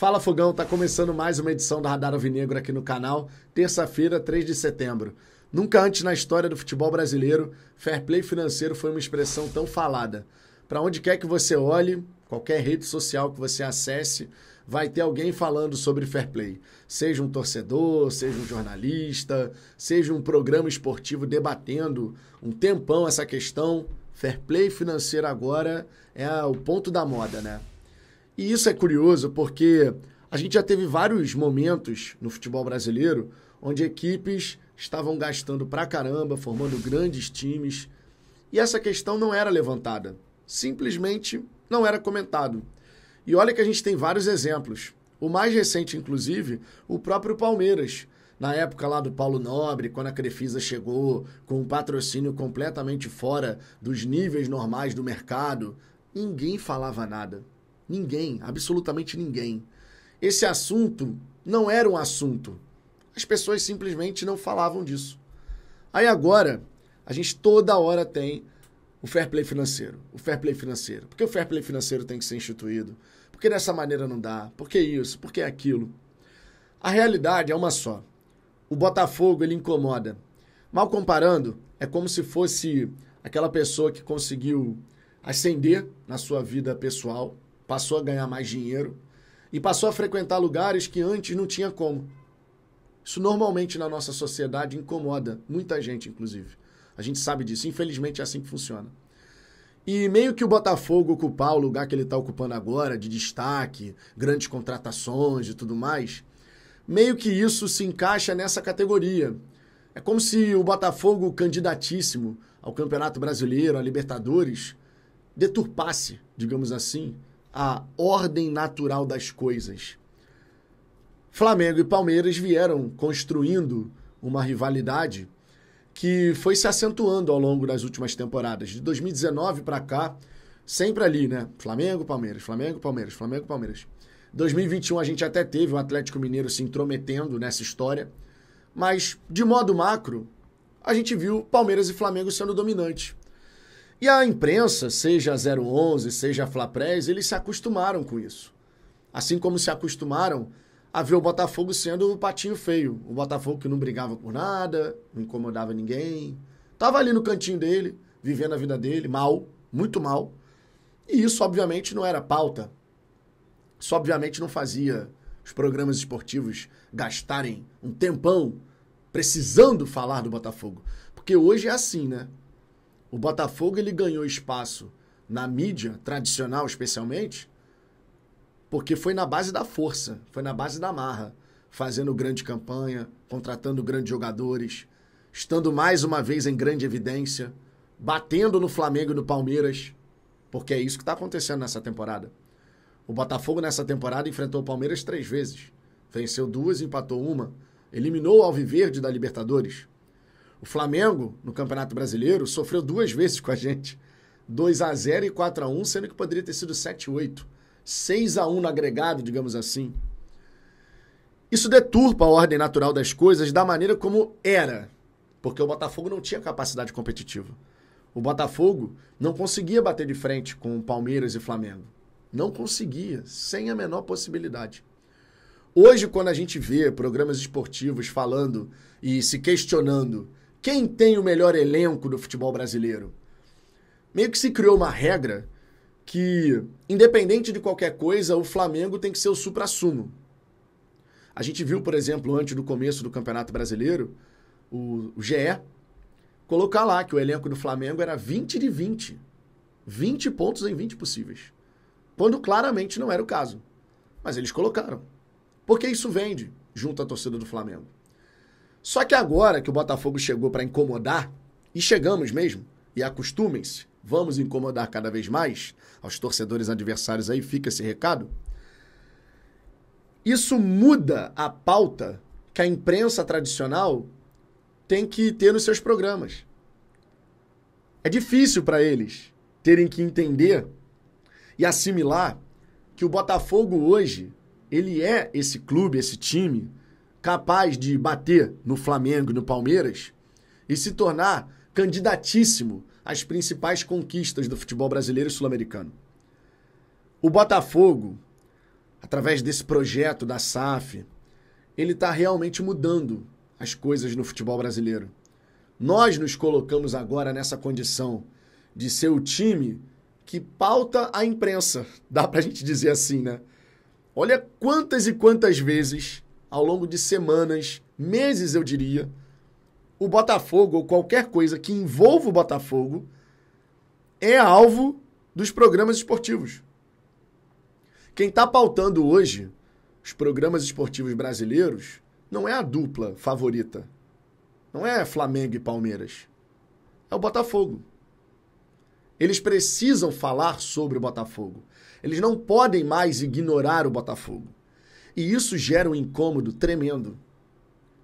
Fala Fogão, tá começando mais uma edição do Radar Alvinegro aqui no canal, terça-feira, 3 de setembro. Nunca antes na história do futebol brasileiro, fair play financeiro foi uma expressão tão falada. Para onde quer que você olhe, qualquer rede social que você acesse, vai ter alguém falando sobre fair play. Seja um torcedor, seja um jornalista, seja um programa esportivo debatendo um tempão essa questão. Fair play financeiro agora é o ponto da moda, né? E isso é curioso porque a gente já teve vários momentos no futebol brasileiro onde equipes estavam gastando pra caramba, formando grandes times, e essa questão não era levantada. Simplesmente não era comentado. E olha que a gente tem vários exemplos. O mais recente, inclusive, o próprio Palmeiras. Na época lá do Paulo Nobre, quando a Crefisa chegou com um patrocínio completamente fora dos níveis normais do mercado, ninguém falava nada. Ninguém, absolutamente ninguém. Esse assunto não era um assunto. As pessoas simplesmente não falavam disso. Aí agora, a gente toda hora tem o fair play financeiro. O fair play financeiro. Por que o fair play financeiro tem que ser instituído? Por que dessa maneira não dá? Por que isso? Por que aquilo? A realidade é uma só. O Botafogo, ele incomoda. Mal comparando, é como se fosse aquela pessoa que conseguiu ascender na sua vida pessoal, passou a ganhar mais dinheiro e passou a frequentar lugares que antes não tinha como. Isso normalmente na nossa sociedade incomoda muita gente, inclusive. A gente sabe disso. Infelizmente é assim que funciona. E meio que o Botafogo ocupar o lugar que ele está ocupando agora, de destaque, grandes contratações e tudo mais, meio que isso se encaixa nessa categoria. É como se o Botafogo, candidatíssimo ao Campeonato Brasileiro, a Libertadores, deturpasse, digamos assim, a ordem natural das coisas. Flamengo e Palmeiras vieram construindo uma rivalidade que foi se acentuando ao longo das últimas temporadas. De 2019 para cá, sempre ali, né? Flamengo, Palmeiras, Flamengo, Palmeiras, Flamengo, Palmeiras. 2021 a gente até teve o Atlético Mineiro se intrometendo nessa história, mas de modo macro, a gente viu Palmeiras e Flamengo sendo dominantes. E a imprensa, seja a 011, seja a Flaprés, eles se acostumaram com isso. Assim como se acostumaram a ver o Botafogo sendo o patinho feio. O Botafogo que não brigava por nada, não incomodava ninguém. Tava ali no cantinho dele, vivendo a vida dele, mal, muito mal. E isso, obviamente, não era pauta. Isso, obviamente, não fazia os programas esportivos gastarem um tempão precisando falar do Botafogo. Porque hoje é assim, né? O Botafogo ele ganhou espaço na mídia tradicional, especialmente, porque foi na base da força, foi na base da marra, fazendo grande campanha, contratando grandes jogadores, estando mais uma vez em grande evidência, batendo no Flamengo e no Palmeiras, porque é isso que está acontecendo nessa temporada. O Botafogo nessa temporada enfrentou o Palmeiras três vezes, venceu duas, empatou uma, eliminou o Alviverde da Libertadores o Flamengo, no Campeonato Brasileiro, sofreu duas vezes com a gente. 2 a 0 e 4 a 1 sendo que poderia ter sido 7 a 8 6 a 1 no agregado, digamos assim. Isso deturpa a ordem natural das coisas da maneira como era, porque o Botafogo não tinha capacidade competitiva. O Botafogo não conseguia bater de frente com Palmeiras e Flamengo. Não conseguia, sem a menor possibilidade. Hoje, quando a gente vê programas esportivos falando e se questionando quem tem o melhor elenco do futebol brasileiro? Meio que se criou uma regra que, independente de qualquer coisa, o Flamengo tem que ser o supra-sumo. A gente viu, por exemplo, antes do começo do Campeonato Brasileiro, o GE colocar lá que o elenco do Flamengo era 20 de 20. 20 pontos em 20 possíveis. Quando claramente não era o caso. Mas eles colocaram. Porque isso vende junto à torcida do Flamengo. Só que agora que o Botafogo chegou para incomodar, e chegamos mesmo, e acostumem-se, vamos incomodar cada vez mais, aos torcedores adversários aí fica esse recado. Isso muda a pauta que a imprensa tradicional tem que ter nos seus programas. É difícil para eles terem que entender e assimilar que o Botafogo hoje, ele é esse clube, esse time capaz de bater no Flamengo e no Palmeiras e se tornar candidatíssimo às principais conquistas do futebol brasileiro e sul-americano. O Botafogo, através desse projeto da SAF, ele está realmente mudando as coisas no futebol brasileiro. Nós nos colocamos agora nessa condição de ser o time que pauta a imprensa. Dá pra gente dizer assim, né? Olha quantas e quantas vezes ao longo de semanas, meses eu diria, o Botafogo ou qualquer coisa que envolva o Botafogo é alvo dos programas esportivos. Quem está pautando hoje os programas esportivos brasileiros não é a dupla favorita. Não é Flamengo e Palmeiras. É o Botafogo. Eles precisam falar sobre o Botafogo. Eles não podem mais ignorar o Botafogo. E isso gera um incômodo tremendo.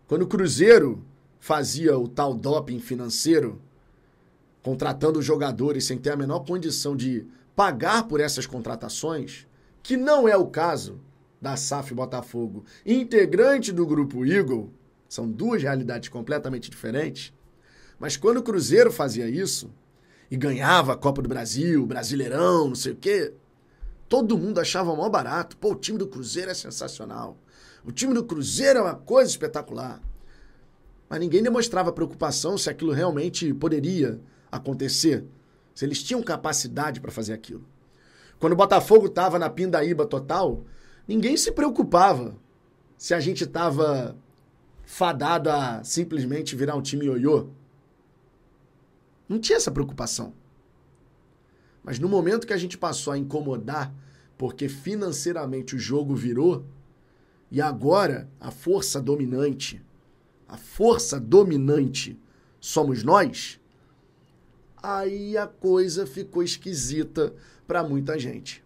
Quando o Cruzeiro fazia o tal doping financeiro, contratando jogadores sem ter a menor condição de pagar por essas contratações, que não é o caso da SAF Botafogo, integrante do grupo Eagle, são duas realidades completamente diferentes. Mas quando o Cruzeiro fazia isso e ganhava a Copa do Brasil, Brasileirão, não sei o quê, Todo mundo achava mó barato. Pô, o time do Cruzeiro é sensacional. O time do Cruzeiro é uma coisa espetacular. Mas ninguém demonstrava preocupação se aquilo realmente poderia acontecer. Se eles tinham capacidade para fazer aquilo. Quando o Botafogo estava na pindaíba total, ninguém se preocupava se a gente estava fadado a simplesmente virar um time ioiô. Não tinha essa preocupação. Mas no momento que a gente passou a incomodar, porque financeiramente o jogo virou, e agora a força dominante, a força dominante somos nós, aí a coisa ficou esquisita para muita gente.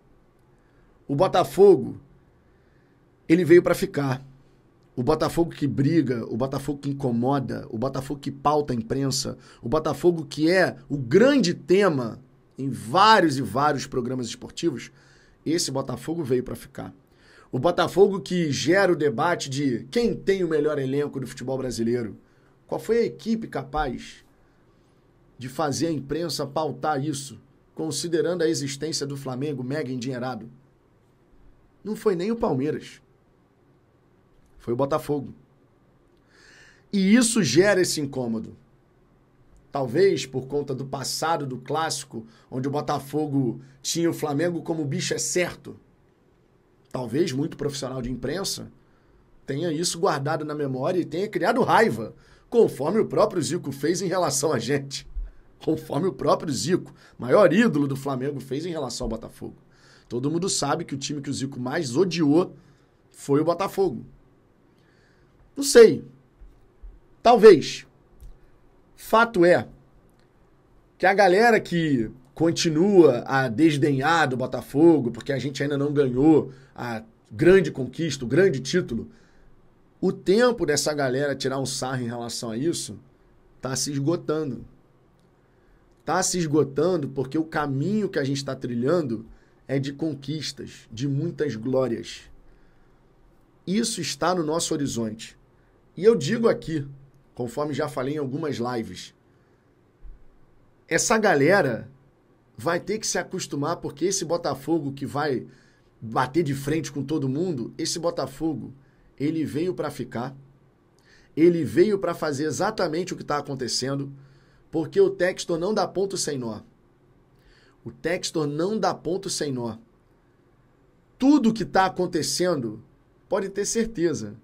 O Botafogo, ele veio para ficar. O Botafogo que briga, o Botafogo que incomoda, o Botafogo que pauta a imprensa, o Botafogo que é o grande tema em vários e vários programas esportivos, esse Botafogo veio para ficar. O Botafogo que gera o debate de quem tem o melhor elenco do futebol brasileiro. Qual foi a equipe capaz de fazer a imprensa pautar isso, considerando a existência do Flamengo mega endinheirado? Não foi nem o Palmeiras. Foi o Botafogo. E isso gera esse incômodo talvez por conta do passado do clássico, onde o Botafogo tinha o Flamengo como bicho é certo. Talvez muito profissional de imprensa tenha isso guardado na memória e tenha criado raiva, conforme o próprio Zico fez em relação a gente. Conforme o próprio Zico, maior ídolo do Flamengo, fez em relação ao Botafogo. Todo mundo sabe que o time que o Zico mais odiou foi o Botafogo. Não sei. Talvez. Fato é que a galera que continua a desdenhar do Botafogo, porque a gente ainda não ganhou a grande conquista, o grande título, o tempo dessa galera tirar um sarro em relação a isso está se esgotando. Está se esgotando porque o caminho que a gente está trilhando é de conquistas, de muitas glórias. Isso está no nosso horizonte. E eu digo aqui, conforme já falei em algumas lives. Essa galera vai ter que se acostumar, porque esse Botafogo que vai bater de frente com todo mundo, esse Botafogo, ele veio para ficar. Ele veio para fazer exatamente o que está acontecendo, porque o Textor não dá ponto sem nó. O Textor não dá ponto sem nó. Tudo que está acontecendo, pode ter certeza,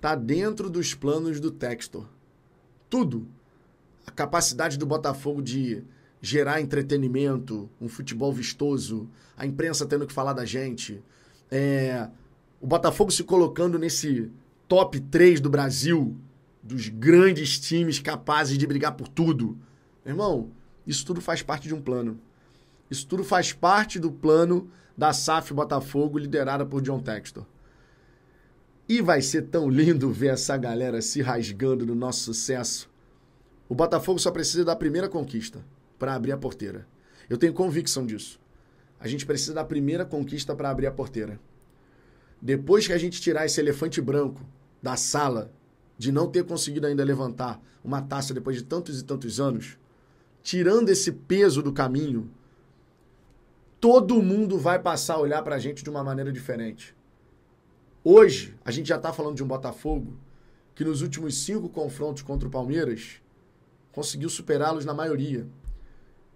tá dentro dos planos do Textor. Tudo. A capacidade do Botafogo de gerar entretenimento, um futebol vistoso, a imprensa tendo que falar da gente, é, o Botafogo se colocando nesse top 3 do Brasil, dos grandes times capazes de brigar por tudo. Meu irmão, isso tudo faz parte de um plano. Isso tudo faz parte do plano da SAF Botafogo, liderada por John Textor. E vai ser tão lindo ver essa galera se rasgando no nosso sucesso. O Botafogo só precisa da primeira conquista para abrir a porteira. Eu tenho convicção disso. A gente precisa da primeira conquista para abrir a porteira. Depois que a gente tirar esse elefante branco da sala, de não ter conseguido ainda levantar uma taça depois de tantos e tantos anos, tirando esse peso do caminho, todo mundo vai passar a olhar para a gente de uma maneira diferente. Hoje, a gente já está falando de um Botafogo que nos últimos cinco confrontos contra o Palmeiras conseguiu superá-los na maioria.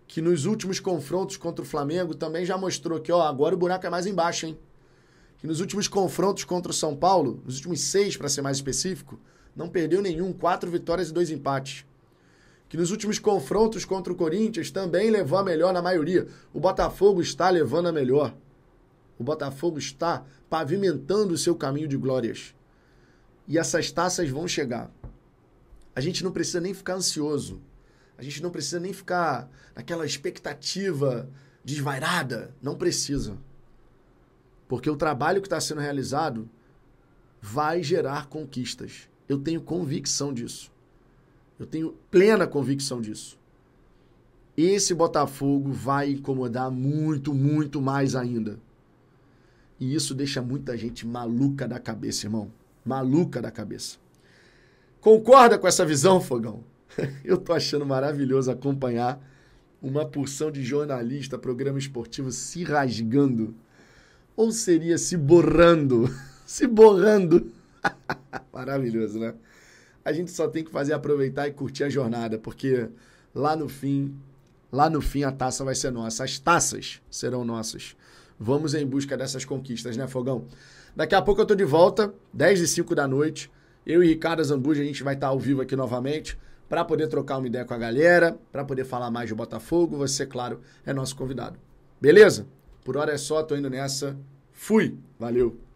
Que nos últimos confrontos contra o Flamengo também já mostrou que, ó, agora o buraco é mais embaixo, hein? Que nos últimos confrontos contra o São Paulo, nos últimos seis, para ser mais específico, não perdeu nenhum, quatro vitórias e dois empates. Que nos últimos confrontos contra o Corinthians também levou a melhor na maioria. O Botafogo está levando a melhor. O Botafogo está pavimentando o seu caminho de glórias. E essas taças vão chegar. A gente não precisa nem ficar ansioso. A gente não precisa nem ficar naquela expectativa desvairada. Não precisa. Porque o trabalho que está sendo realizado vai gerar conquistas. Eu tenho convicção disso. Eu tenho plena convicção disso. Esse Botafogo vai incomodar muito, muito mais ainda. E isso deixa muita gente maluca da cabeça, irmão. Maluca da cabeça. Concorda com essa visão, Fogão? Eu tô achando maravilhoso acompanhar uma porção de jornalista, programa esportivo se rasgando. Ou seria se borrando? se borrando. maravilhoso, né? A gente só tem que fazer aproveitar e curtir a jornada, porque lá no fim, lá no fim a taça vai ser nossa. As taças serão nossas. Vamos em busca dessas conquistas, né, Fogão? Daqui a pouco eu tô de volta, 10 e 5 da noite. Eu e Ricardo Zambuja, a gente vai estar tá ao vivo aqui novamente para poder trocar uma ideia com a galera, para poder falar mais de Botafogo. Você, claro, é nosso convidado. Beleza? Por hora é só, tô indo nessa. Fui. Valeu.